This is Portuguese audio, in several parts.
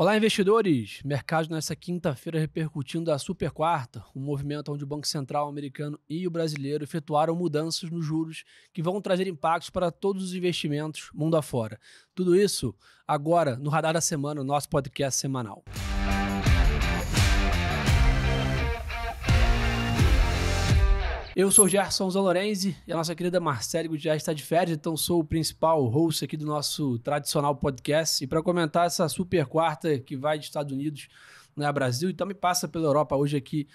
Olá, investidores! Mercado nessa quinta-feira repercutindo a super quarta, um movimento onde o Banco Central americano e o brasileiro efetuaram mudanças nos juros que vão trazer impactos para todos os investimentos mundo afora. Tudo isso agora no Radar da Semana, nosso podcast semanal. Eu sou o Gerson Zolorenzi e a nossa querida Marcele já está de férias, então sou o principal host aqui do nosso tradicional podcast. E para comentar essa super quarta que vai de Estados Unidos né, Brasil então me passa pela Europa hoje aqui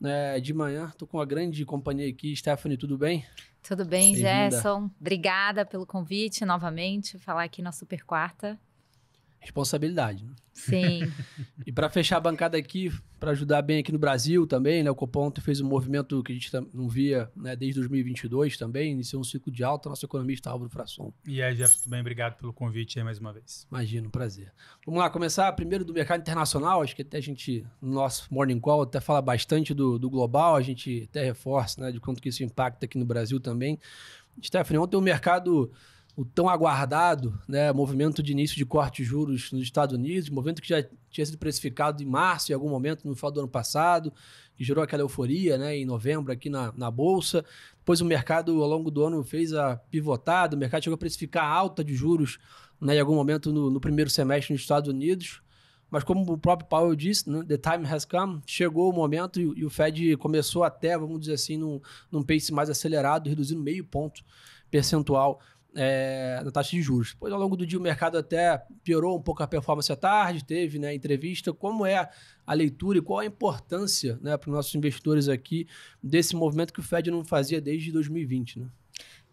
né, de manhã. Estou com uma grande companhia aqui. Stephanie, tudo bem? Tudo bem, Gerson. Obrigada pelo convite novamente, falar aqui na Super Quarta responsabilidade. Né? Sim. e para fechar a bancada aqui, para ajudar bem aqui no Brasil também, né? O Copom fez um movimento que a gente não via né, desde 2022 também, iniciou um ciclo de alta, nosso economista Álvaro Frasson. E aí, Jefferson, tudo bem? Obrigado pelo convite aí mais uma vez. Imagino, um prazer. Vamos lá, começar primeiro do mercado internacional, acho que até a gente, no nosso Morning Call, até fala bastante do, do global, a gente até reforça, né, de quanto que isso impacta aqui no Brasil também. Stephanie, ontem o mercado o tão aguardado né, movimento de início de corte de juros nos Estados Unidos, movimento que já tinha sido precificado em março, em algum momento, no final do ano passado, que gerou aquela euforia né, em novembro aqui na, na Bolsa. Depois o mercado, ao longo do ano, fez a pivotada, o mercado chegou a precificar alta de juros né, em algum momento no, no primeiro semestre nos Estados Unidos. Mas como o próprio Powell disse, né, the time has come, chegou o momento e, e, o Fed começou até, vamos dizer assim, num, num pace mais acelerado, reduzindo meio ponto percentual é, da taxa de juros. Pois ao longo do dia o mercado até piorou um pouco a performance à tarde, teve né, entrevista. Como é a leitura e qual a importância né, para os nossos investidores aqui desse movimento que o Fed não fazia desde 2020? Né?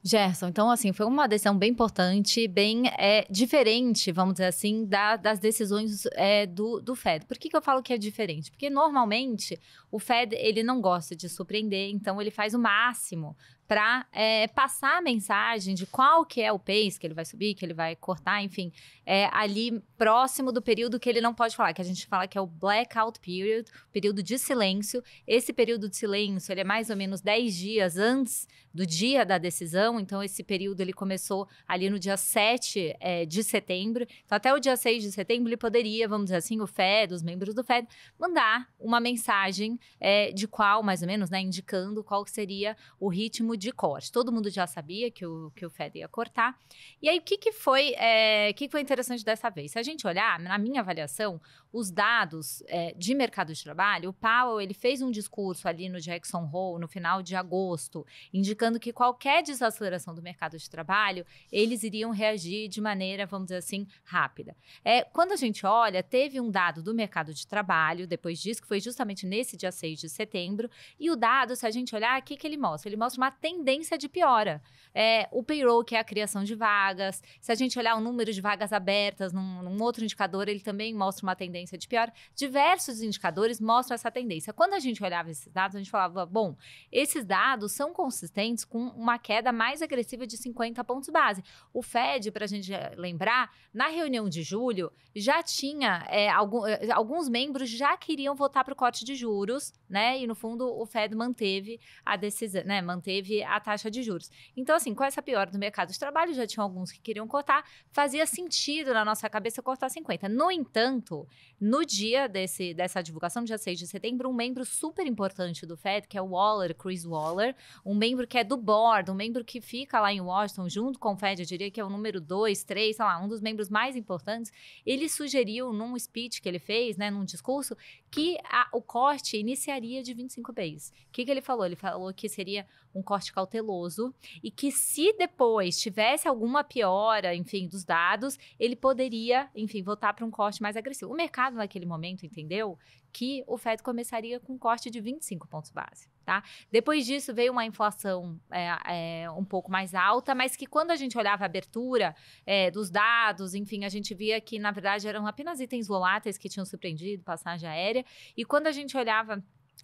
Gerson, então assim, foi uma decisão bem importante, bem é, diferente, vamos dizer assim, da, das decisões é, do, do Fed. Por que, que eu falo que é diferente? Porque normalmente o Fed ele não gosta de surpreender, então ele faz o máximo para é, eh, passar a mensagem de qual que é o pace que ele vai subir, que ele vai cortar, enfim, é, ali próximo do período que ele não pode falar, que a gente fala que é o blackout period, período de silêncio. Esse período de silêncio, ele é mais ou menos 10 dias antes do dia da decisão, então esse período ele começou ali no dia 7 é, eh, de setembro, então até o dia 6 de setembro ele poderia, vamos dizer assim, o FED, os membros do FED, mandar uma mensagem eh, de qual, mais ou menos, né, indicando qual seria o ritmo de corte. Todo mundo já sabia que o, que o Fed ia cortar. E aí, o que, que foi é, que foi interessante dessa vez? Se a gente olhar, na minha avaliação, os dados é, de mercado de trabalho, o Powell ele fez um discurso ali no Jackson Hole no final de agosto, indicando que qualquer desaceleração do mercado de trabalho, eles iriam reagir de maneira, vamos dizer assim, rápida. É, quando a gente olha, teve um dado do mercado de trabalho, depois disso, que foi justamente nesse dia 6 de setembro, e o dado, se a gente olhar, o que, que ele mostra? Ele mostra uma tendência de piora. É, o payroll, que é a criação de vagas, se a gente olhar o número de vagas abertas num, num outro indicador, ele também mostra uma tendência de piora. Diversos indicadores mostram essa tendência. Quando a gente olhava esses dados, a gente falava, bom, esses dados são consistentes com uma queda mais agressiva de 50 pontos base. O Fed, para a gente eh, lembrar, na reunião de julho, já tinha é, algum, eh, alguns membros já queriam votar para o corte de juros, né? E no fundo o Fed manteve a decisão, né? Manteve a taxa de juros. Então, assim, com essa piora do mercado de trabalho, já tinham alguns que queriam cortar, fazia sentido na nossa cabeça cortar 50. No entanto, no dia desse, dessa divulgação, dia 6 de setembro, um membro super importante do Fed, que é o Waller, Chris Waller, um membro que é do board, um membro que fica lá em Washington junto com o Fed, eu diria que é o número 2, 3, sei lá, um dos membros mais importantes, ele sugeriu num speech que ele fez, né, num discurso, que a, o corte iniciaria de 25 bases. O que, que ele falou? Ele falou que seria um corte cauteloso e que se depois tivesse alguma piora, enfim, dos dados, ele poderia, enfim, voltar para um corte mais agressivo. O mercado naquele momento entendeu que o Fed começaria com um corte de 25 pontos base. Tá? Depois disso veio uma inflação é, é, um pouco mais alta, mas que quando a gente olhava a abertura é, dos dados, enfim, a gente via que na verdade eram apenas itens voláteis que tinham surpreendido, passagem aérea, e quando a gente olhava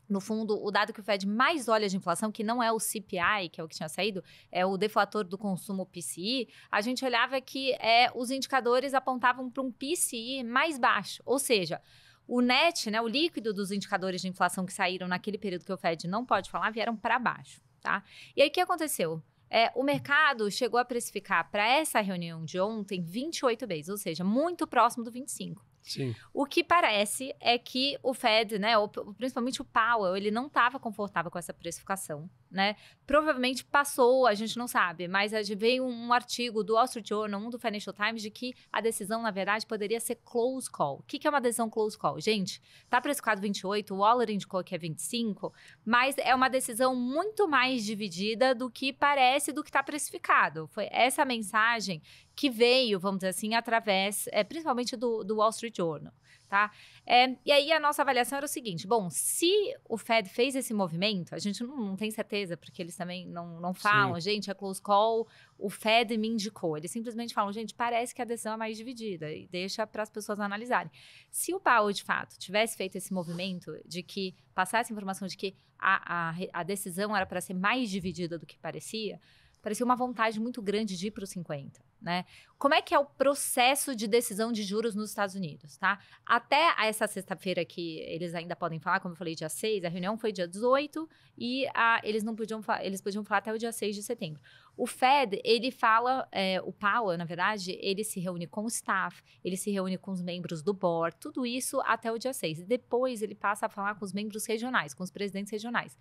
no fundo, o dado que o Fed mais olha de inflação, que não é o CPI, que é o que tinha saído, é o deflator do consumo PCI, a gente olhava que é, os indicadores apontavam para um PCI mais baixo. Ou seja, o net, né, o líquido dos indicadores de inflação que saíram naquele período que o Fed não pode falar, vieram para baixo. Tá? E aí, o que aconteceu? É, o mercado chegou a precificar para essa reunião de ontem 28 vezes, ou seja, muito próximo do 25. Sim. O que parece é que o Fed, né, ou principalmente o Powell, ele não estava confortável com essa precificação né? Provavelmente passou, a gente não sabe, mas veio um artigo do Wall Street Journal, um do Financial Times, de que a decisão, na verdade, poderia ser close call. O que, é uma decisão close call? Gente, tá precificado 28, o Waller indicou que é 25, mas é uma decisão muito mais dividida do que parece do que está precificado. Foi essa mensagem que veio, vamos dizer assim, através, é, principalmente do, do Wall Street Journal tá? É, e aí a nossa avaliação era o seguinte: bom, se o Fed fez esse movimento, a gente não, não tem certeza, porque eles também não, não falam, Sim. gente, é close call, o Fed me indicou. Eles simplesmente falam, gente, parece que a decisão é mais dividida e deixa para as pessoas analisarem. Se o Powell, de fato, tivesse feito esse movimento de que passar essa informação de que a, a, a decisão era para ser mais dividida do que parecia, parecia uma vontade muito grande de ir para os 50, né? Como é que é o processo de decisão de juros nos Estados Unidos, tá? Até essa sexta-feira que eles ainda podem falar, como eu falei, dia 6, a reunião foi dia 18 e a, eles não podiam eles podiam falar até o dia 6 de setembro. O Fed, ele fala, é, o Powell, na verdade, ele se reúne com o staff, ele se reúne com os membros do board, tudo isso até o dia 6. Depois ele passa a falar com os membros regionais, com os presidentes regionais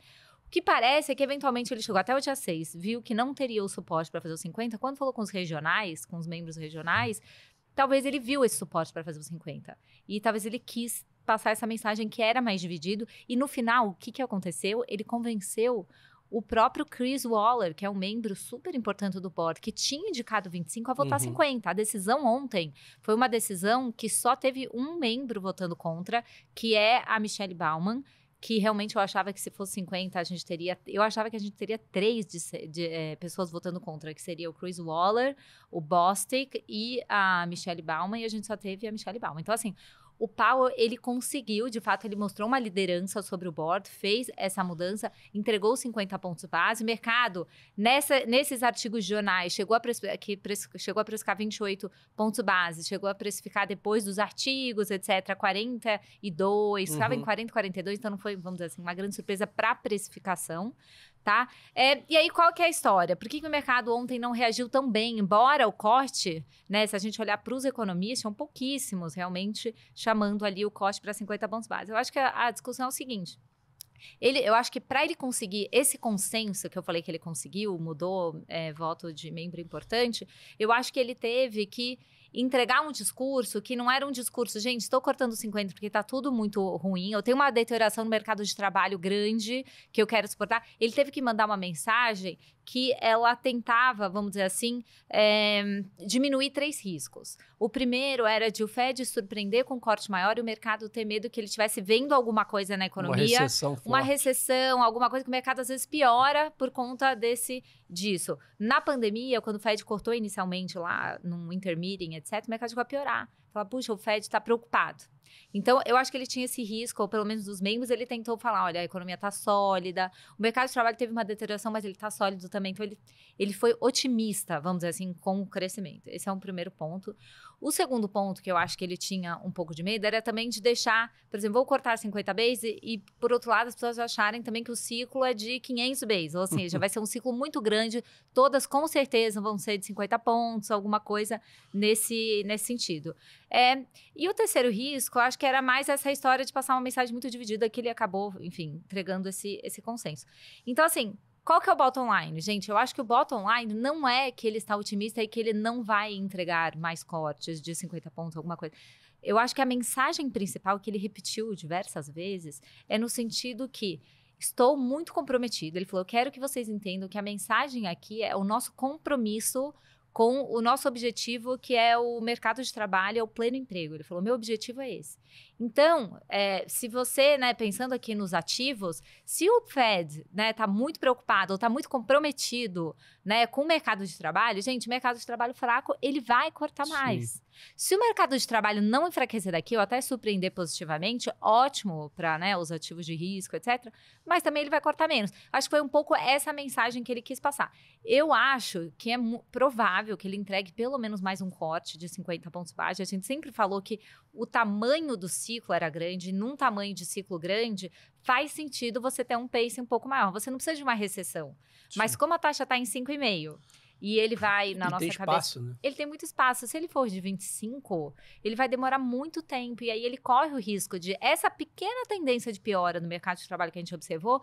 que parece é que eventualmente ele chegou até o dia 6, viu que não teria o suporte para fazer os 50. Quando falou com os regionais, com os membros regionais, talvez ele viu esse suporte para fazer os 50. E talvez ele quis passar essa mensagem que era mais dividido. E no final, o que, que aconteceu? Ele convenceu o próprio Chris Waller, que é um membro super importante do board, que tinha indicado 25 a votar uhum. 50. A decisão ontem foi uma decisão que só teve um membro votando contra, que é a Michelle Bauman que realmente eu achava que se fosse 50, a gente teria. Eu achava que a gente teria três de, de é, pessoas votando contra, que seria o Chris Waller, o Bostic e a Michelle Bauman, e a gente só teve a Michelle Bauman. Então, assim, o Powell, ele conseguiu, de fato, ele mostrou uma liderança sobre o board, fez essa mudança, entregou 50 pontos base. mercado, nessa, nesses artigos de jornais, chegou a, precificar, que chegou a precificar 28 pontos base, chegou a precificar depois dos artigos, etc., 42, uhum. estava em 40, 42, então não foi, vamos dizer assim, uma grande surpresa para a precificação tá? É, e aí, qual que é a história? Por que, que o mercado ontem não reagiu tão bem? Embora o corte, né, se a gente olhar para os economistas, são pouquíssimos realmente chamando ali o corte para 50 pontos base. Eu acho que a, a discussão é o seguinte. Ele, eu acho que para ele conseguir esse consenso que eu falei que ele conseguiu, mudou é, voto de membro importante, eu acho que ele teve que entregar um discurso que não era um discurso, gente, estou cortando 50 porque está tudo muito ruim, eu tenho uma deterioração no mercado de trabalho grande que eu quero suportar. Ele teve que mandar uma mensagem que ela tentava, vamos dizer assim, é, diminuir três riscos. O primeiro era de o Fed surpreender com um corte maior e o mercado ter medo que ele estivesse vendo alguma coisa na economia. Uma recessão forte. Uma recessão, alguma coisa que o mercado às vezes piora por conta desse disso. Na pandemia, quando o Fed cortou inicialmente lá num intermeeting, etc., o mercado ia a piorar. Falar, puxa, o Fed está preocupado. Então, eu acho que ele tinha esse risco, ou pelo menos dos membros, ele tentou falar: olha, a economia está sólida, o mercado de trabalho teve uma deterioração, mas ele está sólido também. Então, ele, ele foi otimista, vamos dizer assim, com o crescimento. Esse é um primeiro ponto. O segundo ponto que eu acho que ele tinha um pouco de medo era também de deixar, por exemplo, vou cortar 50 bases e, por outro lado, as pessoas acharem também que o ciclo é de 500 bases. Ou seja, vai ser um ciclo muito grande, todas com certeza vão ser de 50 pontos, alguma coisa nesse, nesse sentido. É, e o terceiro risco, eu acho que era mais essa história de passar uma mensagem muito dividida que ele acabou, enfim, entregando esse, esse consenso. Então, assim, qual que é o bottom line? Gente, eu acho que o bottom line não é que ele está otimista e que ele não vai entregar mais cortes de 50 pontos, alguma coisa. Eu acho que a mensagem principal que ele repetiu diversas vezes é no sentido que estou muito comprometido. Ele falou: eu quero que vocês entendam que a mensagem aqui é o nosso compromisso com o nosso objetivo, que é o mercado de trabalho, é o pleno emprego. Ele falou: meu objetivo é esse. Então, é, se você, né, pensando aqui nos ativos, se o Fed está né, tá muito preocupado ou está muito comprometido né, com o mercado de trabalho, gente, mercado de trabalho fraco, ele vai cortar Sim. mais. Se o mercado de trabalho não enfraquecer daqui, ou até surpreender positivamente, ótimo para né, os ativos de risco, etc. Mas também ele vai cortar menos. Acho que foi um pouco essa mensagem que ele quis passar. Eu acho que é provável que ele entregue pelo menos mais um corte de 50 pontos base. A gente sempre falou que o tamanho do ciclo era grande, e num tamanho de ciclo grande, faz sentido você ter um pace um pouco maior. Você não precisa de uma recessão. Sim. Mas como a taxa está em 5,5 e ele vai na ele nossa tem espaço, cabeça. Né? Ele tem muito espaço. Se ele for de 25, ele vai demorar muito tempo. E aí ele corre o risco de essa pequena tendência de piora no mercado de trabalho que a gente observou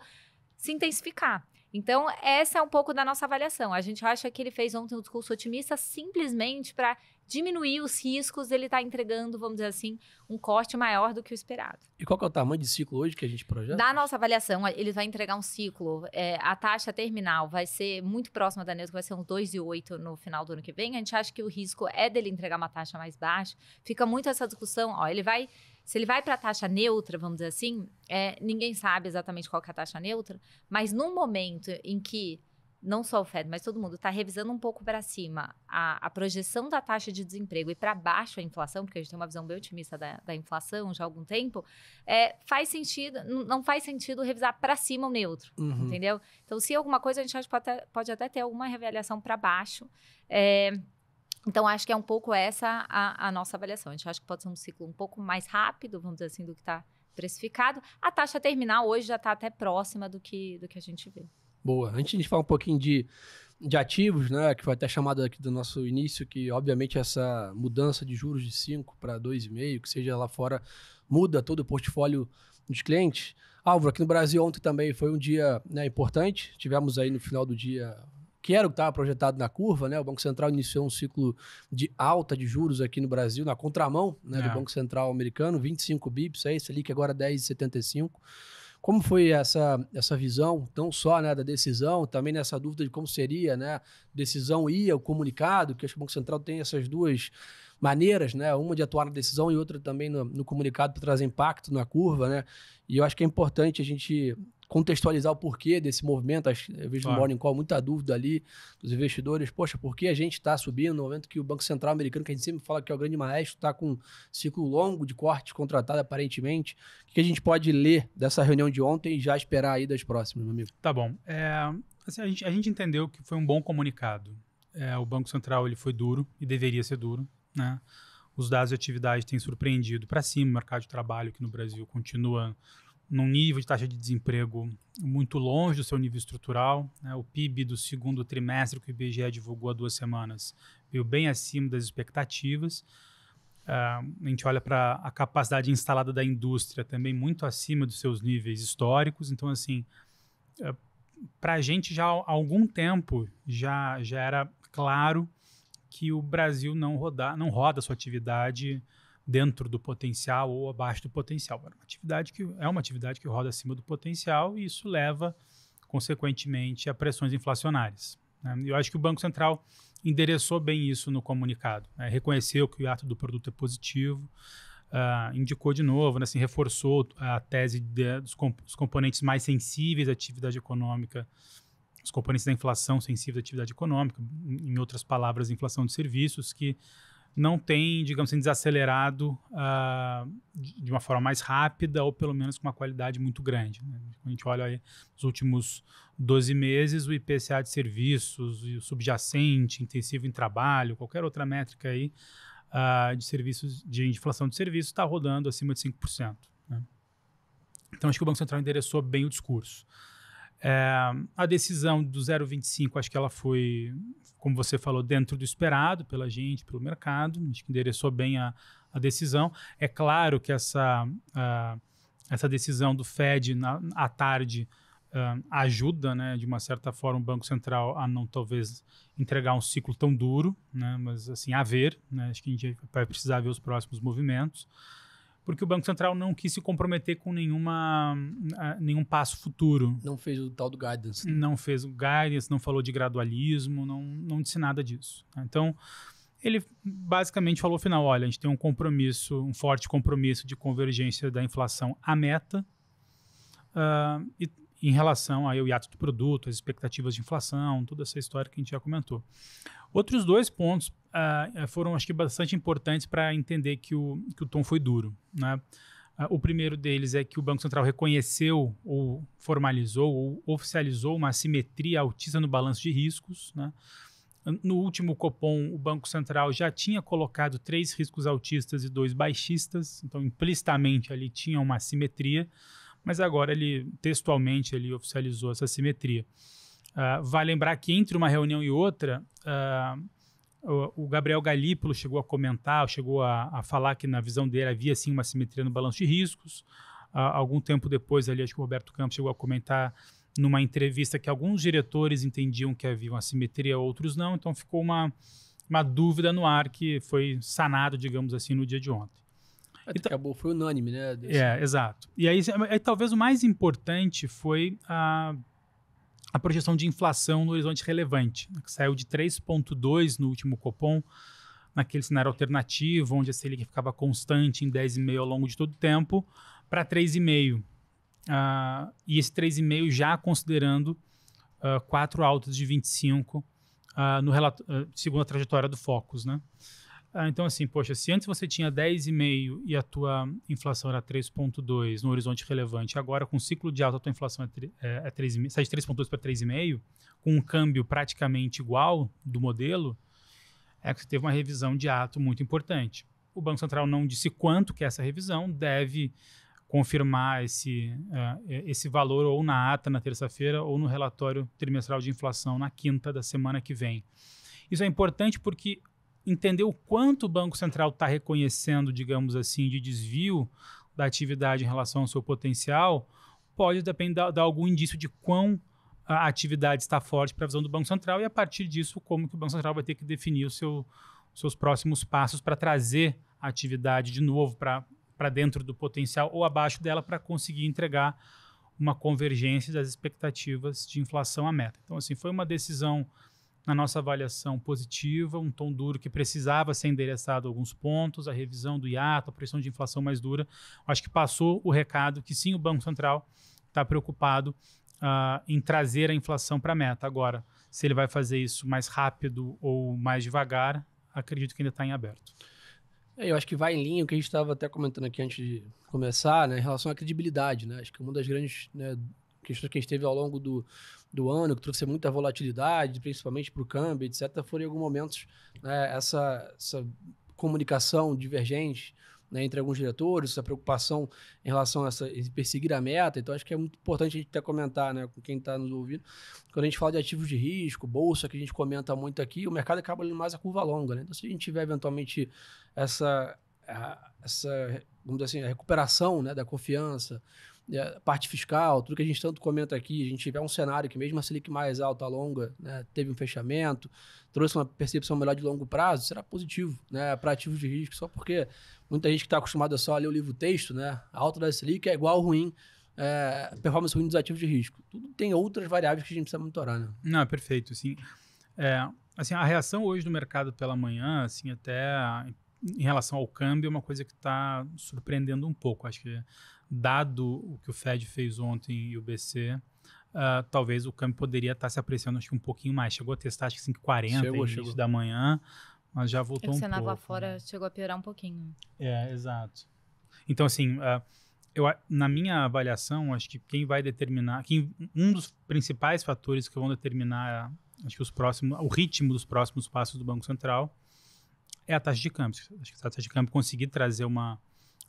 se intensificar. Então, essa é um pouco da nossa avaliação. A gente acha que ele fez ontem um discurso otimista simplesmente para diminuir os riscos, ele está entregando, vamos dizer assim, um corte maior do que o esperado. E qual é o tamanho de ciclo hoje que a gente projeta? Da nossa avaliação, ele vai entregar um ciclo. É, a taxa terminal vai ser muito próxima da Neuza, vai ser uns 2,8 no final do ano que vem. A gente acha que o risco é dele entregar uma taxa mais baixa. Fica muito essa discussão, ó, ele vai se ele vai para a taxa neutra, vamos dizer assim, é, ninguém sabe exatamente qual é a taxa neutra, mas num momento em que não só o Fed, mas todo mundo está revisando um pouco para cima a, a, projeção da taxa de desemprego e para baixo a inflação, porque a gente tem uma visão bem otimista da, da inflação já há algum tempo, é, faz sentido, não faz sentido revisar para cima o neutro, uhum. entendeu? Então, se alguma coisa, a gente pode até, pode até ter alguma reavaliação para baixo. É, então, acho que é um pouco essa a, a nossa avaliação. A gente acha que pode ser um ciclo um pouco mais rápido, vamos dizer assim, do que está precificado. A taxa terminal hoje já está até próxima do que, do que a gente vê. Boa. Antes de falar um pouquinho de, de ativos, né, que foi até chamado aqui do nosso início, que obviamente essa mudança de juros de 5 para 2,5, que seja lá fora, muda todo o portfólio dos clientes. Álvaro, aqui no Brasil ontem também foi um dia né, importante. Tivemos aí no final do dia que era o que estava projetado na curva, né? O Banco Central iniciou um ciclo de alta de juros aqui no Brasil, na contramão né, é. do Banco Central americano, 25 bips, é isso ali que agora 10,75. É como foi essa, essa visão, não só né, da decisão, também nessa dúvida de como seria, né? Decisão e o comunicado, que acho que o Banco Central tem essas duas maneiras, né? Uma de atuar na decisão e outra também no, no comunicado para trazer impacto na curva, né? E eu acho que é importante a gente contextualizar o porquê desse movimento. Eu eh, vejo claro. no Morning Call muita dúvida ali dos investidores. Poxa, por que a gente está subindo no momento que o Banco Central americano, que a gente sempre fala que é o grande maestro, está com um ciclo longo de cortes contratado aparentemente? O que a gente pode ler dessa reunião de ontem e já esperar aí das próximas, meu amigo? Tá bom. É, assim, a, gente, a gente entendeu que foi um bom comunicado. É, o Banco Central ele foi duro e deveria ser duro, né? Os dados de atividade têm surpreendido para cima, o mercado de trabalho aqui no Brasil continua num nível de taxa de desemprego muito longe do seu nível estrutural. Né? O PIB do segundo trimestre que o IBGE divulgou há duas semanas veio bem acima das expectativas. Uh, a gente olha para a capacidade instalada da indústria também muito acima dos seus níveis históricos. Então, assim, uh, eh, para a gente já há algum tempo já, já era claro que o Brasil não, rodar, não roda sua atividade dentro do potencial ou abaixo do potencial. uma atividade que é uma atividade que roda acima do potencial e isso leva consequentemente a pressões inflacionárias. Né? Eu acho que o Banco Central endereçou bem isso no comunicado, né? reconheceu que o ato do produto é positivo, uh, indicou de novo, né? assim, reforçou a tese de, dos, comp dos componentes mais sensíveis à atividade econômica os componentes da inflação sensível à atividade econômica, em outras palavras, inflação de serviços, que não tem, digamos assim, desacelerado uh, de uma forma mais rápida ou pelo menos com uma qualidade muito grande. Né? a gente olha aí nos últimos 12 meses, o IPCA de serviços, o subjacente, intensivo em trabalho, qualquer outra métrica aí uh, de serviços, de inflação de serviços, está rodando acima de 5%. Né? Então, acho que o Banco Central endereçou bem o discurso. É, a decisão do 0,25, acho que ela foi, como você falou, dentro do esperado pela gente, pelo mercado, acho que endereçou bem a, a decisão. É claro que essa, uh, essa decisão do Fed na, à tarde uh, ajuda, né, de uma certa forma, o Banco Central a não talvez entregar um ciclo tão duro, né, mas assim, a ver, né, acho que a gente vai precisar ver os próximos movimentos porque o Banco Central não quis se comprometer com nenhuma, ah, nenhum passo futuro. Não fez o tal do guidance. Né? Não fez o guidance, não falou de gradualismo, não, não disse nada disso. Tá? Então, ele basicamente falou final, olha, a gente tem um compromisso, um forte compromisso de convergência da inflação à meta uh, e em relação aí ao hiato do produto, as expectativas de inflação, toda essa história que a gente já comentou. Outros dois pontos uh, foram, acho que, bastante importantes para entender que o, que o tom foi duro. Né? Uh, o primeiro deles é que o Banco Central reconheceu ou formalizou ou oficializou uma assimetria altista no balanço de riscos. Né? No último Copom, o Banco Central já tinha colocado três riscos altistas e dois baixistas, então implicitamente ali tinha uma simetria, mas agora ele textualmente ele oficializou essa simetria. Uh, ah, vale lembrar que entre uma reunião e outra, uh, o, Gabriel Galípolo chegou a comentar, chegou a, a, falar que na visão dele havia sim uma simetria no balanço de riscos. Ah, algum tempo depois ali, acho que o Roberto Campos chegou a comentar numa entrevista que alguns diretores entendiam que havia uma simetria, outros não. Então ficou uma, uma dúvida no ar que foi sanado, digamos assim, no dia de ontem. então, acabou, foi unânime, né? Desse... É, exato. E aí, aí, é, é, talvez o mais importante foi a a projeção de inflação no horizonte relevante, né, que saiu de 3,2 no último Copom, naquele cenário alternativo, onde a Selic ficava constante em 10,5 ao longo de todo o tempo, para 3,5. Uh, ah, e esse 3,5 já considerando uh, quatro altas de 25 uh, ah, no uh, segundo a trajetória do Focus. Né? Ah, então, assim, poxa, se antes você tinha 10,5 e a tua inflação era 3,2 no horizonte relevante, agora com o ciclo de alta a tua inflação é, é, é sai de 3,2 para 3,5, com um câmbio praticamente igual do modelo, é que você teve uma revisão de ato muito importante. O Banco Central não disse quanto que é essa revisão, deve confirmar esse, uh, esse valor ou na ata na terça-feira ou no relatório trimestral de inflação na quinta da semana que vem. Isso é importante porque entender o quanto o Banco Central está reconhecendo, digamos assim, de desvio da atividade em relação ao seu potencial, pode depender de algum indício de quão a atividade está forte para a visão do Banco Central e a partir disso como que o Banco Central vai ter que definir os seu, seus próximos passos para trazer a atividade de novo para dentro do potencial ou abaixo dela para conseguir entregar uma convergência das expectativas de inflação à meta. Então, assim, foi uma decisão na nossa avaliação positiva, um tom duro que precisava ser endereçado alguns pontos, a revisão do IATA, a pressão de inflação mais dura. Acho que passou o recado que sim, o Banco Central está preocupado uh, em trazer a inflação para a meta. Agora, se ele vai fazer isso mais rápido ou mais devagar, acredito que ainda está em aberto. É, eu acho que vai em linha o que a gente estava até comentando aqui antes de começar, né, em relação à credibilidade. Né? Acho que uma das grandes né, questões que a gente teve ao longo do, do ano, que trouxe muita volatilidade, principalmente para o câmbio, etc., foram em alguns momentos né, essa, essa comunicação divergente né, entre alguns diretores, essa preocupação em relação a essa, perseguir a meta. Então, acho que é muito importante a gente até comentar né, com quem está nos ouvindo. Quando a gente fala de ativos de risco, bolsa, que a gente comenta muito aqui, o mercado acaba olhando mais a curva longa. Né? Então, se a gente tiver eventualmente essa, essa vamos dizer assim, a recuperação né, da confiança, né, parte fiscal, tudo que a gente tanto comenta aqui, a gente tiver um cenário que mesmo a Selic mais alta, longa, né, teve um fechamento, trouxe uma percepção melhor de longo prazo, será positivo né, para ativos de risco, só porque muita gente que está acostumada só a ler o livro-texto, né, a alta da Selic é igual ruim, é, performance ruim dos ativos de risco. Tudo tem outras variáveis que a gente precisa monitorar. Né? Não, perfeito, assim É, assim, a reação hoje do mercado pela manhã, assim, até em relação ao câmbio, é uma coisa que está surpreendendo um pouco. Acho que dado o que o Fed fez ontem e o BC, uh, ah, talvez o câmbio poderia estar se apreciando acho um pouquinho mais. Chegou a testar acho que 5,40 h 40 chegou, da manhã, mas já é voltou um pouco. lá fora né? chegou a piorar um pouquinho. É, exato. Então, assim, uh, eu, na minha avaliação, acho que quem vai determinar, quem, um dos principais fatores que vão determinar acho que os próximos, o ritmo dos próximos passos do Banco Central é a taxa de câmbio. Acho que a taxa de câmbio conseguir trazer uma,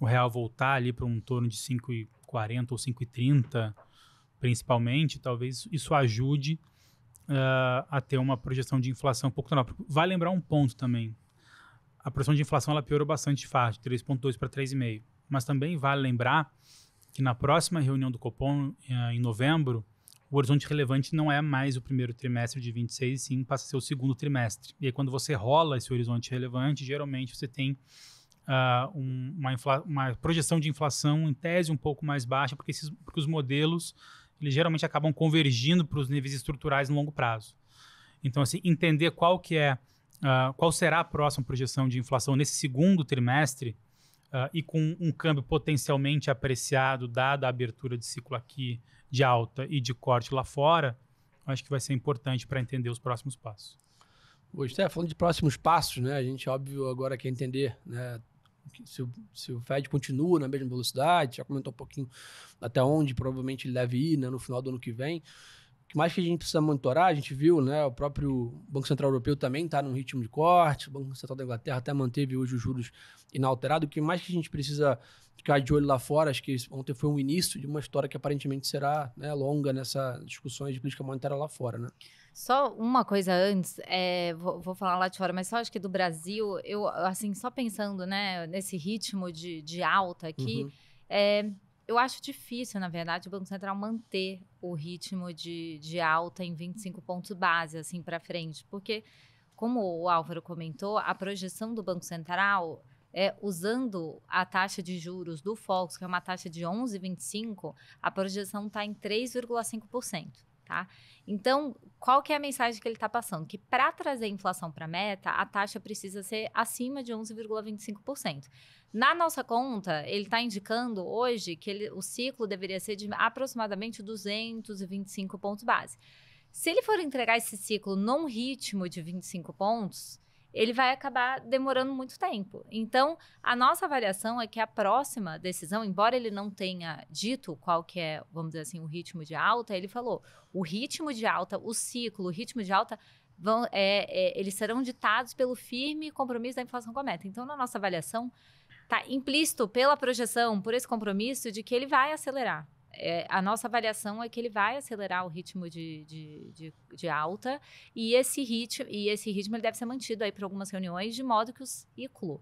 o real voltar ali para um torno de 5,40 ou 5,30, principalmente, talvez isso ajude uh, a ter uma projeção de inflação um pouco menor. Vai lembrar um ponto também. A projeção de inflação ela piorou bastante fácil, de 3,2 para 3,5. Mas também vale lembrar que na próxima reunião do Copom, uh, em novembro, o horizonte relevante não é mais o primeiro trimestre de 26, sim, passa a ser o segundo trimestre. E aí, quando você rola esse horizonte relevante, geralmente você tem uh, um, uma, uma, projeção de inflação em tese um pouco mais baixa, porque, esses, porque os modelos eles geralmente acabam convergindo para os níveis estruturais no longo prazo. Então, assim, entender qual que é, uh, qual será a próxima projeção de inflação nesse segundo trimestre uh, e com um câmbio potencialmente apreciado, dada a abertura de ciclo aqui de alta e de corte lá fora, acho que vai ser importante para entender os próximos passos. Hoje, é, falando de próximos passos, né? A gente, óbvio, agora quer entender né, se, se o Fed continua na mesma velocidade, já comentou um pouquinho até onde provavelmente ele deve ir né, no final do ano que vem. O que mais que a gente precisa monitorar, a gente viu, né? O próprio Banco Central Europeu também está num ritmo de corte, o Banco Central da Inglaterra até manteve hoje os juros inalterados. O que mais que a gente precisa ficar de olho lá fora, acho que ontem foi um início de uma história que aparentemente será né, longa nessas discussões de política monetária lá fora, né? Só uma coisa antes, é, vou, vou, falar lá de fora, mas só acho que do Brasil, eu, assim, só pensando, né, nesse ritmo de, de alta aqui, uhum. é, eu acho difícil, na verdade, o Banco Central manter o ritmo de, de alta em 25 pontos base, assim, para frente, porque, como o Álvaro comentou, a projeção do Banco Central é, usando a taxa de juros do Fox, que é uma taxa de 11,25, a projeção está em 3,5% tá? Então, qual que é a mensagem que ele está passando? Que para trazer inflação para a meta, a taxa precisa ser acima de 11,25%. Na nossa conta, ele está indicando hoje que ele, o ciclo deveria ser de aproximadamente 225 pontos base. Se ele for entregar esse ciclo num ritmo de 25 pontos, ele vai acabar demorando muito tempo. Então, a nossa avaliação é que a próxima decisão, embora ele não tenha dito qual que é, vamos dizer assim, o ritmo de alta, ele falou, o ritmo de alta, o ciclo, o ritmo de alta vão, é, é, eles serão ditados pelo firme compromisso da inflação com a meta. Então, na nossa avaliação, está implícito pela projeção, por esse compromisso, de que ele vai acelerar é, a nossa avaliação é que ele vai acelerar o ritmo de, de, de, de, alta e esse ritmo, e esse ritmo ele deve ser mantido aí para algumas reuniões, de modo que o ciclo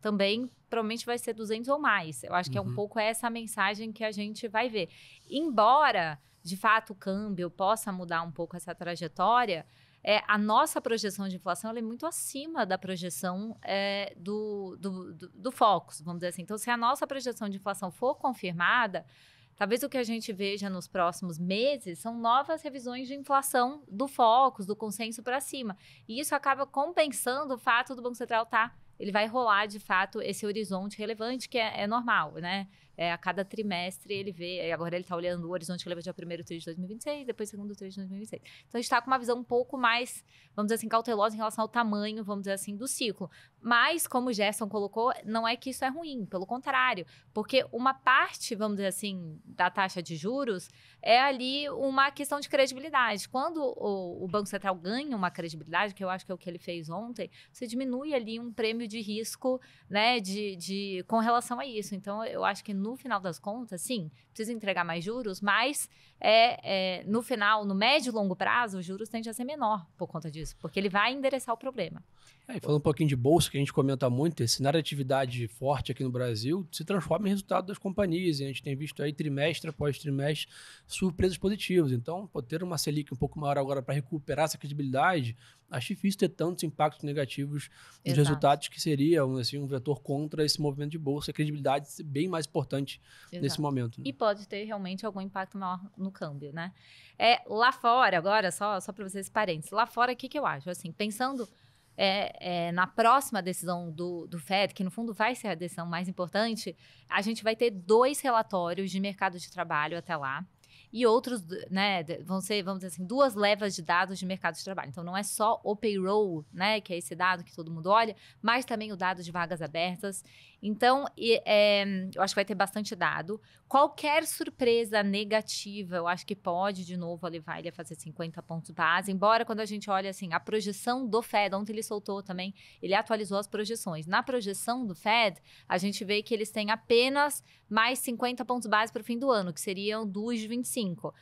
também provavelmente vai ser 200 ou mais. Eu acho uhum. que é um uhum. pouco essa a mensagem que a gente vai ver. Embora, de fato, o câmbio possa mudar um pouco essa trajetória, é, a nossa projeção de inflação é muito acima da projeção é, do, do, do, do Focus, vamos dizer assim. Então, se a nossa projeção de inflação for confirmada, Talvez o que a gente veja nos próximos meses são novas revisões de inflação do focus, do consenso para cima. E isso acaba compensando o fato do Banco Central estar. Tá, ele vai rolar de fato esse horizonte relevante, que é, é normal, né? é, a cada trimestre ele vê, agora ele está olhando o horizonte que ele vai ter o primeiro tri de 2026, depois o segundo trimestre de 2026. Então a gente está com uma visão um pouco mais, vamos dizer assim, cautelosa em relação ao tamanho, vamos dizer assim, do ciclo. Mas, como o Gerson colocou, não é que isso é ruim, pelo contrário, porque uma parte, vamos dizer assim, da taxa de juros é ali uma questão de credibilidade. Quando o, o Banco Central ganha uma credibilidade, que eu acho que é o que ele fez ontem, você diminui ali um prêmio de risco, né, de, de com relação a isso. Então, eu acho que no no final das contas, sim, precisa entregar mais juros, mas é, é, no final, no médio e longo prazo, os juros tendem a ser menor por conta disso, porque ele vai endereçar o problema. É, e falando um pouquinho de bolsa, que a gente comenta muito, esse cenário de atividade forte aqui no Brasil se transforma em resultado das companhias. E a gente tem visto aí trimestre após trimestre surpresas positivas. Então, pô, ter uma Selic um pouco maior agora para recuperar essa credibilidade, acho difícil ter tantos impactos negativos nos Exato. resultados que seria assim, um vetor contra esse movimento de bolsa. A credibilidade é bem mais importante Exato. nesse momento. Né? E pode ter realmente algum impacto maior no câmbio, né? É, lá fora, agora, só, só para vocês parentes, lá fora, o que, que eu acho? Assim, pensando é, é, na próxima decisão do, do FED, que no fundo vai ser a decisão mais importante, a gente vai ter dois relatórios de mercado de trabalho até lá e outros, né, vão ser, vamos dizer assim, duas levas de dados de mercado de trabalho. Então, não é só o payroll, né, que é esse dado que todo mundo olha, mas também o dado de vagas abertas. Então, é, eu acho que vai ter bastante dado. Qualquer surpresa negativa, eu acho que pode, de novo, levar ele a fazer 50 pontos base. Embora, quando a gente olha, assim, a projeção do Fed, ontem ele soltou também, ele atualizou as projeções. Na projeção do Fed, a gente vê que eles têm apenas mais 50 pontos base para o fim do ano, que seriam 2,25%.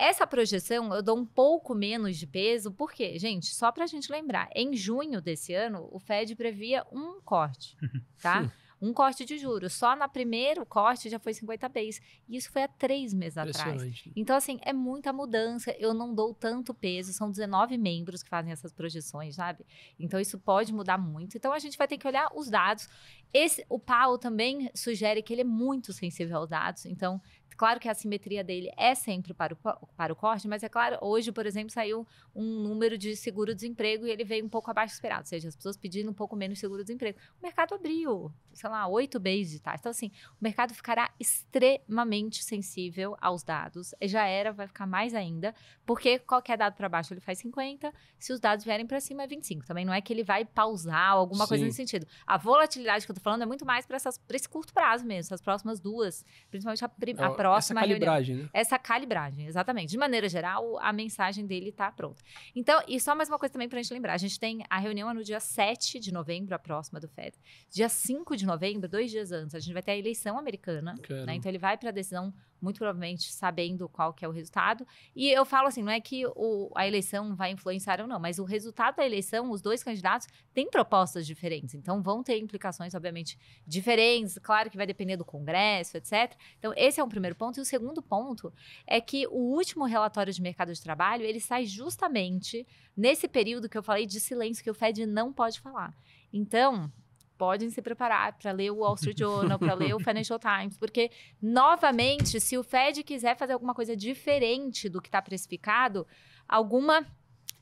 Essa projeção eu dou um pouco menos de peso, porque, gente, só para a gente lembrar, em junho desse ano, o Fed previa um corte, tá? Sim. Um corte de juros, só na primeiro corte já foi 50 BIs. E isso foi há três meses atrás. Então, assim, é muita mudança. Eu não dou tanto peso. São 19 membros que fazem essas projeções, sabe? Então, isso pode mudar muito. Então, a gente vai ter que olhar os dados. Esse, o Paulo também sugere que ele é muito sensível aos dados. Então, Claro que a simetria dele é sempre para o, para o corte, mas é claro, hoje, por exemplo, saiu um número de seguro-desemprego e ele veio um pouco abaixo do esperado, ou seja, as pessoas pedindo um pouco menos seguro-desemprego. O mercado abriu, sei lá, oito bens de taxa. Então, assim, o mercado ficará extremamente sensível aos dados. Já era, vai ficar mais ainda, porque qualquer dado para baixo ele faz 50, se os dados vierem para cima é 25. Também não é que ele vai pausar alguma Sim. coisa nesse sentido. A volatilidade que eu estou falando é muito mais para esse curto prazo mesmo, essas próximas duas, principalmente a, a eu, próxima essa calibragem, reunião. né? Essa calibragem, exatamente. De maneira geral, a mensagem dele está pronta. Então, e só mais uma coisa também para a gente lembrar. A gente tem a reunião é no dia 7 de novembro, a próxima do FED. Dia 5 de novembro, dois dias antes, a gente vai ter a eleição americana. Né? Então, ele vai para a decisão muito provavelmente sabendo qual que é o resultado. E eu falo assim, não é que o, a eleição vai influenciar ou não, mas o resultado da eleição, os dois candidatos têm propostas diferentes, então vão ter implicações, obviamente, diferentes, claro que vai depender do Congresso, etc. Então, esse é um primeiro ponto. E o segundo ponto é que o último relatório de mercado de trabalho, ele sai justamente nesse período que eu falei de silêncio, que o Fed não pode falar. Então, podem se preparar para ler o Wall Street Journal, para ler o Financial Times, porque, novamente, se o Fed quiser fazer alguma coisa diferente do que está precificado, alguma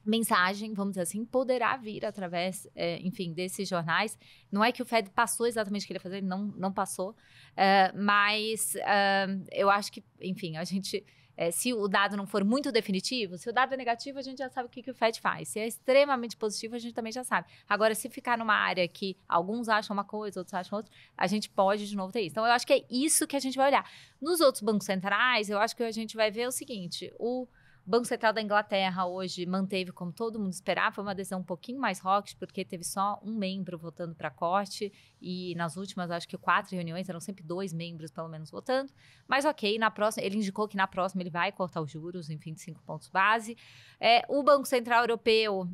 mensagem, vamos dizer assim, poderá vir através, é, enfim, desses jornais. Não é que o Fed passou exatamente o que ele ia fazer, não, não passou, é, mas é, eu acho que, enfim, a gente é, se o dado não for muito definitivo, se o dado é negativo, a gente já sabe o que, que o FED faz. Se é extremamente positivo, a gente também já sabe. Agora, se ficar numa área que alguns acham uma coisa, outros acham outra, a gente pode de novo ter isso. Então, eu acho que é isso que a gente vai olhar. Nos outros bancos centrais, eu acho que a gente vai ver o seguinte: o Banco Central da Inglaterra hoje manteve, como todo mundo esperava, foi uma decisão um pouquinho mais rocks, porque teve só um membro votando para corte, e nas últimas, acho que quatro reuniões, eram sempre dois membros, pelo menos, votando. Mas ok, na próxima, ele indicou que na próxima ele vai cortar os juros em 25 pontos base. É, o Banco Central Europeu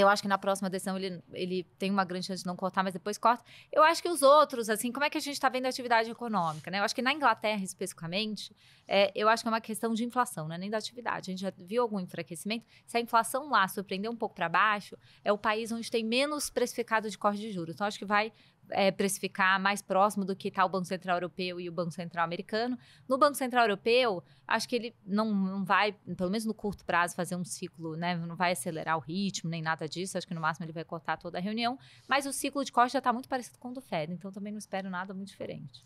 eu acho que na próxima decisão ele, ele tem uma grande chance de não cortar, mas depois corta. Eu acho que os outros, assim, como é que a gente está vendo a atividade econômica, né? Eu acho que na Inglaterra, especificamente, é, eu acho que é uma questão de inflação, né? Nem da atividade. A gente já viu algum enfraquecimento. Se a inflação lá surpreender um pouco para baixo, é o país onde tem menos precificado de corte de juros. Então, acho que vai é, precificar mais próximo do que está o Banco Central Europeu e o Banco Central Americano. No Banco Central Europeu, acho que ele não, não vai, pelo menos no curto prazo, fazer um ciclo, né? Não vai acelerar o ritmo nem nada disso. Acho que no máximo ele vai cortar toda a reunião. Mas o ciclo de corte já está muito parecido com o do Fed, então também não espero nada muito diferente.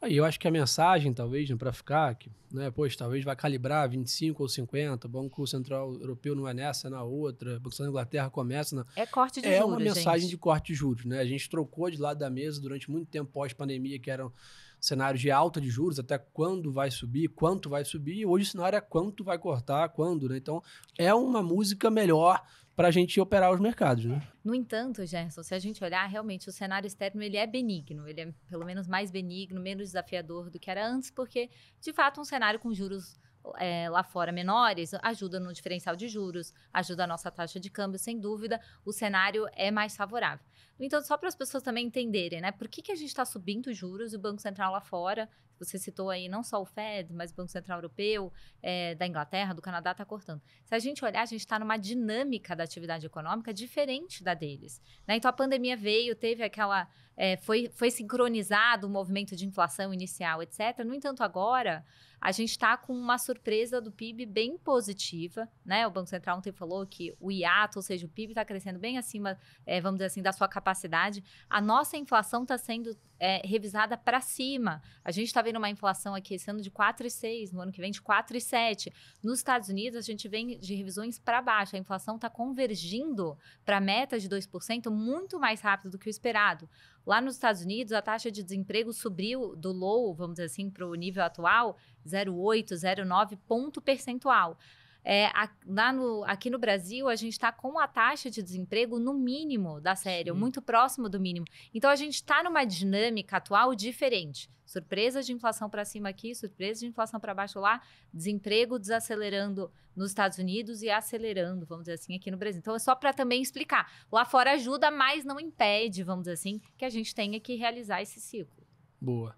Aí eu acho que a mensagem, talvez, não né, para ficar, né, que, né, pois, talvez vai calibrar 25 ou 50, Banco Central Europeu não é nessa, é na outra, Banco Central da Inglaterra começa na... É corte de é juros, É uma mensagem gente. de corte de juros, né? A gente trocou de lado da mesa durante muito tempo pós-pandemia, que eram cenários de alta de juros, até quando vai subir, quanto vai subir, e hoje o cenário é quanto vai cortar, quando, né? Então, é uma música melhor para a gente operar os mercados. Né? No entanto, Gerson, se a gente olhar, realmente o cenário externo ele é benigno, ele é pelo menos mais benigno, menos desafiador do que era antes, porque de fato um cenário com juros é, lá fora menores ajuda no diferencial de juros, ajuda a nossa taxa de câmbio, sem dúvida, o cenário é mais favorável. Então, só para as pessoas também entenderem, né? Por que, que a gente está subindo os juros e o Banco Central lá fora, você citou aí não só o Fed, mas o Banco Central Europeu, é, da Inglaterra, do Canadá, está cortando. Se a gente olhar, a gente está numa dinâmica da atividade econômica diferente da deles. Né? Então, a pandemia veio, teve aquela é, foi, foi sincronizado o movimento de inflação inicial, etc. No entanto, agora a gente está com uma surpresa do PIB bem positiva, né? O Banco Central ontem falou que o hiato, ou seja, o PIB está crescendo bem acima, é, vamos dizer assim, da sua capacidade. A nossa inflação está sendo é, revisada para cima. A gente está vendo uma inflação aqui esse ano de 4,6, no ano que vem de 4,7. Nos Estados Unidos, a gente vem de revisões para baixo. A inflação está convergindo para a meta de 2% muito mais rápido do que o esperado. Lá nos Estados Unidos, a taxa de desemprego subiu do low, vamos dizer assim, para o nível atual, 0,8, 0,9 ponto percentual. É, a, lá no, aqui no Brasil, a gente está com a taxa de desemprego no mínimo da série, Sim. muito próximo do mínimo. Então, a gente está numa dinâmica atual diferente. Surpresa de inflação para cima aqui, surpresa de inflação para baixo lá, desemprego desacelerando nos Estados Unidos e acelerando, vamos dizer assim, aqui no Brasil. Então, é só para também explicar. Lá fora ajuda, mas não impede, vamos dizer assim, que a gente tenha que realizar esse ciclo. Boa.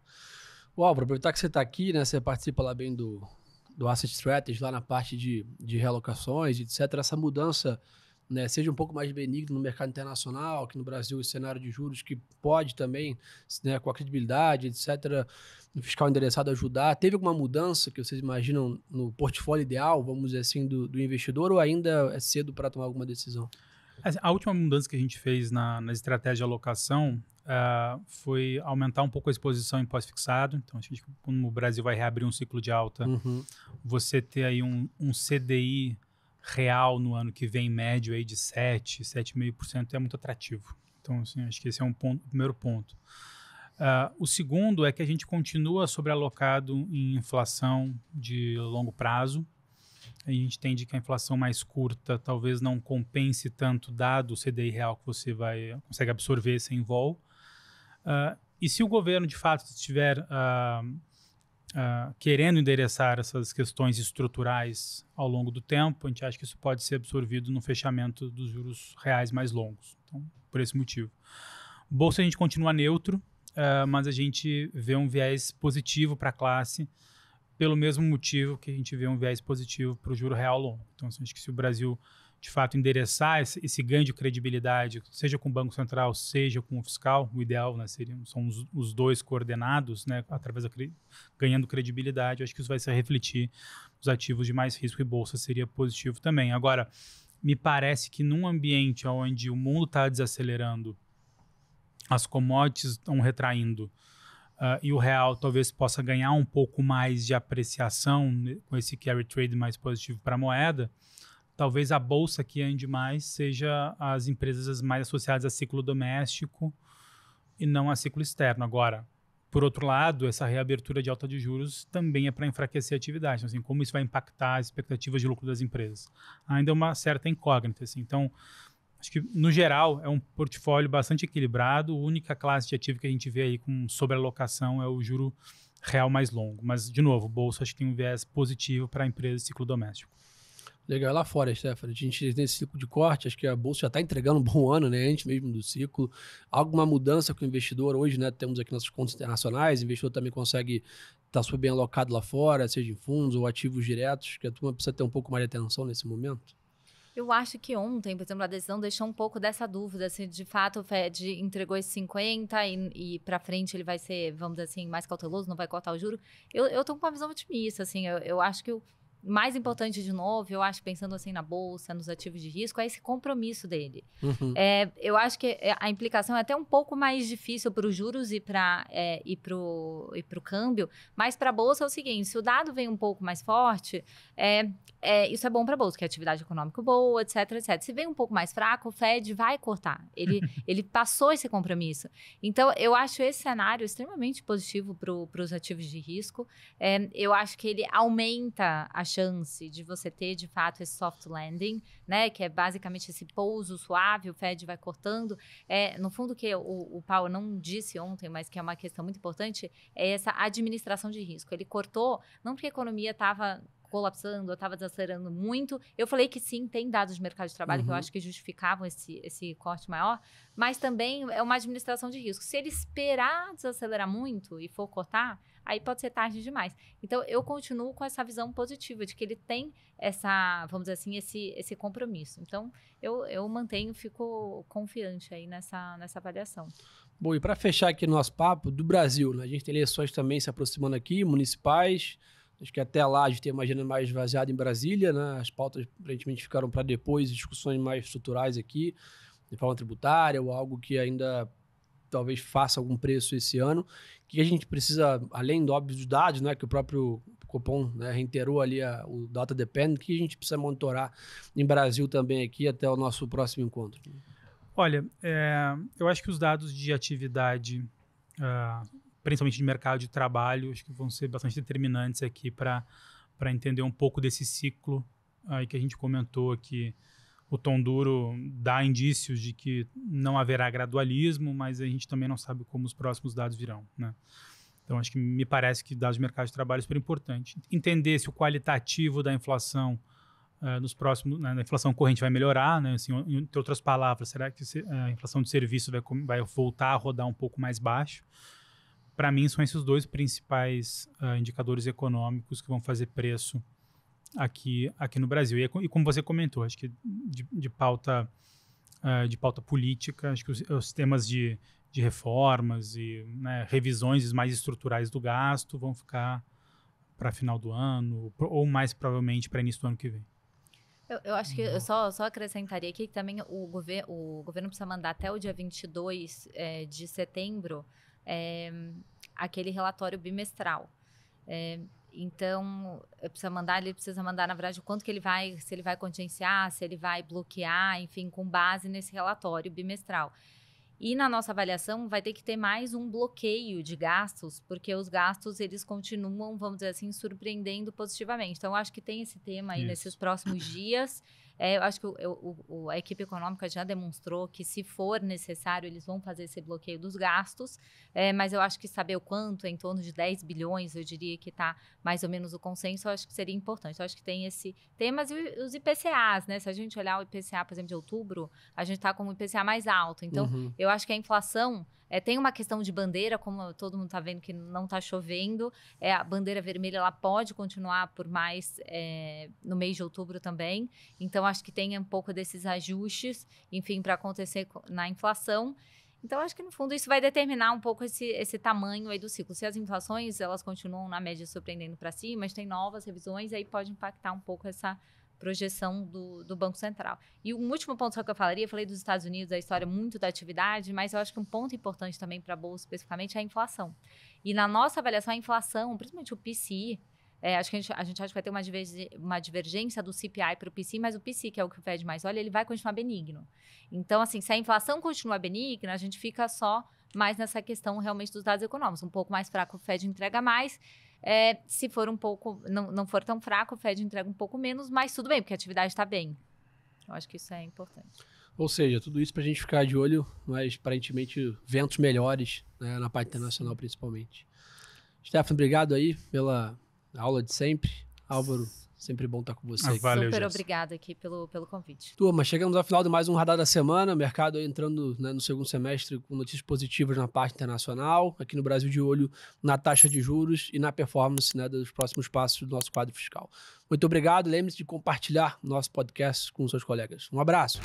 O para aproveitar que você está aqui, né? Você participa lá bem do, do Asset Strategy lá na parte de, de realocações, etc., essa mudança né, seja um pouco mais benigno no mercado internacional, que no Brasil o cenário de juros que pode também, né, com a credibilidade, etc., no fiscal endereçado ajudar. Teve alguma mudança que vocês imaginam no portfólio ideal, vamos dizer assim, do, do investidor, ou ainda é cedo para tomar alguma decisão? A última mudança que a gente fez na, na estratégia de alocação, uh, foi aumentar um pouco a exposição em pós-fixado. Então, acho que quando o Brasil vai reabrir um ciclo de alta, uhum. você ter aí um, um, CDI real no ano que vem, médio aí de 7, 7,5% é muito atrativo. Então, assim, acho que esse é um ponto, primeiro ponto. Uh, o segundo é que a gente continua sobrealocado em inflação de longo prazo. A gente entende que a inflação mais curta talvez não compense tanto dado o CDI real que você vai consegue absorver sem vol. Uh, e se o governo, de fato, estiver uh, uh, querendo endereçar essas questões estruturais ao longo do tempo, a gente acha que isso pode ser absorvido no fechamento dos juros reais mais longos. Então, por esse motivo. Bolsa a gente continua neutro, mas a gente vê um viés positivo para a classe, pelo mesmo motivo que a gente vê um viés positivo para o juro real longo. Então, assim, acho que se o Brasil de fato endereçar esse, esse, ganho de credibilidade, seja com o Banco Central, seja com o fiscal, o ideal né, seriam, são os, os dois coordenados, né, através da ganhando credibilidade, acho que isso vai se refletir nos ativos de mais risco e bolsa seria positivo também. Agora, me parece que num ambiente onde o mundo está desacelerando, as commodities estão retraindo, Uh, e o real talvez possa ganhar um pouco mais de apreciação né, com esse carry trade mais positivo para a moeda, talvez a bolsa que ande mais seja as empresas mais associadas a ciclo doméstico e não a ciclo externo. Agora, por outro lado, essa reabertura de alta de juros também é para enfraquecer a atividade. Então, assim, como isso vai impactar as expectativas de lucro das empresas? Ainda é uma certa incógnita. Assim. Então, acho que, no geral, é um portfólio bastante equilibrado. A única classe de ativo que a gente vê aí com sobrealocação é o juro real mais longo. Mas, de novo, bolsa acho que tem um viés positivo para a empresa e ciclo doméstico. Legal, lá fora, Stephanie, a gente nesse ciclo de corte, acho que a Bolsa já está entregando um bom ano, né? Antes mesmo do ciclo. Alguma mudança com o investidor hoje, né? Temos aqui nossos contos internacionais, o investidor também consegue estar tá super bem alocado lá fora, seja em fundos ou ativos diretos, que a turma precisa ter um pouco mais de atenção nesse momento? Eu acho que ontem, por exemplo, a decisão deixou um pouco dessa dúvida, se assim, de fato o Fed entregou esses 50 e, e para frente ele vai ser, vamos dizer assim, mais cauteloso, não vai cortar o juro. Eu, estou com uma visão otimista, assim, eu, eu acho que o mais importante de novo, eu acho, pensando assim na bolsa, nos ativos de risco, é esse compromisso dele. Uhum. É, eu acho que é, a implicação é até um pouco mais difícil para os juros e para é, e para o câmbio, mas para a bolsa é o seguinte: se o dado vem um pouco mais forte, é, é, isso é bom para bolsa, que é atividade econômica boa, etc, etc. Se vem um pouco mais fraco, o Fed vai cortar. Ele, ele passou esse compromisso. Então, eu acho esse cenário extremamente positivo para os ativos de risco. É, eu acho que ele aumenta a chance de você ter, de fato, esse soft landing, né? Que é basicamente esse pouso suave, o Fed vai cortando. É, no fundo, que o, o Paulo não disse ontem, mas que é uma questão muito importante, é essa administração de risco. Ele cortou, não porque a economia estava colapsando, eu estava desacelerando muito. Eu falei que sim, tem dados de mercado de trabalho uhum. que eu uhum. acho que justificavam esse, esse corte maior, mas também é uma administração de risco. Se ele esperar desacelerar muito e for cortar, aí pode ser tarde demais. Então, eu continuo com essa visão positiva de que ele tem essa, vamos dizer assim, esse, esse compromisso. Então, eu, eu mantenho, fico confiante aí nessa, nessa avaliação. Bom, e para fechar aqui nosso papo do Brasil, né? a gente tem eleições também se aproximando aqui, municipais, Acho que até lá a gente tem uma agenda mais vaziada em Brasília, né? As pautas aparentemente ficaram para depois, discussões mais estruturais aqui, de forma tributária ou algo que ainda talvez faça algum preço esse ano. O que a gente precisa, além do óbvio dos dados, né, que o próprio Copom né, reiterou ali a, o Data Depend, que a gente precisa monitorar em Brasil também aqui até o nosso próximo encontro? Olha, é, eu acho que os dados de atividade uh, principalmente de mercado de trabalho, acho que vão ser bastante determinantes aqui para entender um pouco desse ciclo aí que a gente comentou aqui. O tom duro dá indícios de que não haverá gradualismo, mas a gente também não sabe como os próximos dados virão, né? Então, acho que me parece que dados de mercado de trabalho é super importante. Entender se o qualitativo da inflação uh, nos próximos, né, na inflação corrente vai melhorar, né? Assim, em outras palavras, será que eh, a inflação de serviço vai, vai voltar a rodar um pouco mais baixo? para mim, são esses dois principais uh, indicadores econômicos que vão fazer preço aqui, aqui no Brasil. E, é e como você comentou, acho que de, de pauta uh, de pauta política, acho que os, os temas de, de reformas e né, revisões mais estruturais do gasto vão ficar para final do ano ou mais provavelmente para início do ano que vem. Eu, eu acho que eu uhum. só, só acrescentaria aqui que também o, gover o governo precisa mandar até o dia 22 é, eh, de setembro é, aquele relatório bimestral. É, então, precisa mandar, ele precisa mandar, na verdade, o quanto que ele vai, se ele vai contingenciar, se ele vai bloquear, enfim, com base nesse relatório bimestral. E na nossa avaliação vai ter que ter mais um bloqueio de gastos, porque os gastos eles continuam, vamos dizer assim, surpreendendo positivamente. Então, acho que tem esse tema aí Isso. nesses próximos dias. É, eu acho que o, a equipe econômica já demonstrou que, se for necessário, eles vão fazer esse bloqueio dos gastos, é, mas eu acho que saber o quanto, é em torno de 10 bilhões, eu diria que está mais ou menos o consenso, eu acho que seria importante. Eu acho que tem esse temas e os IPCAs, né? Se a gente olhar o IPCA, por exemplo, de outubro, a gente está com o IPCA mais alto. Então, uhum. eu acho que a inflação é, tem uma questão de bandeira, como todo mundo está vendo que não está chovendo. É, a bandeira vermelha ela pode continuar por mais é, no mês de outubro também. Então, acho que tem um pouco desses ajustes, enfim, para acontecer na inflação. Então, acho que no fundo isso vai determinar um pouco esse, esse tamanho aí do ciclo. Se as inflações elas continuam na média surpreendendo para cima, si, mas tem novas revisões, aí pode impactar um pouco essa projeção do, do Banco Central. E um último ponto só que eu falaria, eu falei dos Estados Unidos, a história muito da atividade, mas eu acho que um ponto importante também para a Bolsa especificamente é a inflação. E na nossa avaliação, a inflação, principalmente o PCI, é, acho que a gente, a gente, acha que vai ter uma, divergência, uma divergência do CPI para o PCI, mas o PCI, que é o que o Fed mais olha, ele vai continuar benigno. Então, assim, se a inflação continuar benigna, a gente fica só mais nessa questão realmente dos dados econômicos. Um pouco mais fraco, o Fed entrega mais. É, se for um pouco, não, não for tão fraco, o Fed entrega um pouco menos, mas tudo bem, porque a atividade está bem. Eu acho que isso é importante. Ou seja, tudo isso para a gente ficar de olho, mas aparentemente ventos melhores né, na parte internacional principalmente. Stefano, obrigado aí pela aula de sempre. Álvaro, Sempre bom estar com ah, você. Ah, valeu, Super obrigada aqui pelo, pelo convite. Turma, chegamos ao final de mais um Radar da Semana. Mercado entrando né, no segundo semestre com notícias positivas na parte internacional. Aqui no Brasil, de olho na taxa de juros e na performance né, dos próximos passos do nosso quadro fiscal. Muito obrigado. Lembre-se de compartilhar nosso podcast com seus colegas. Um abraço.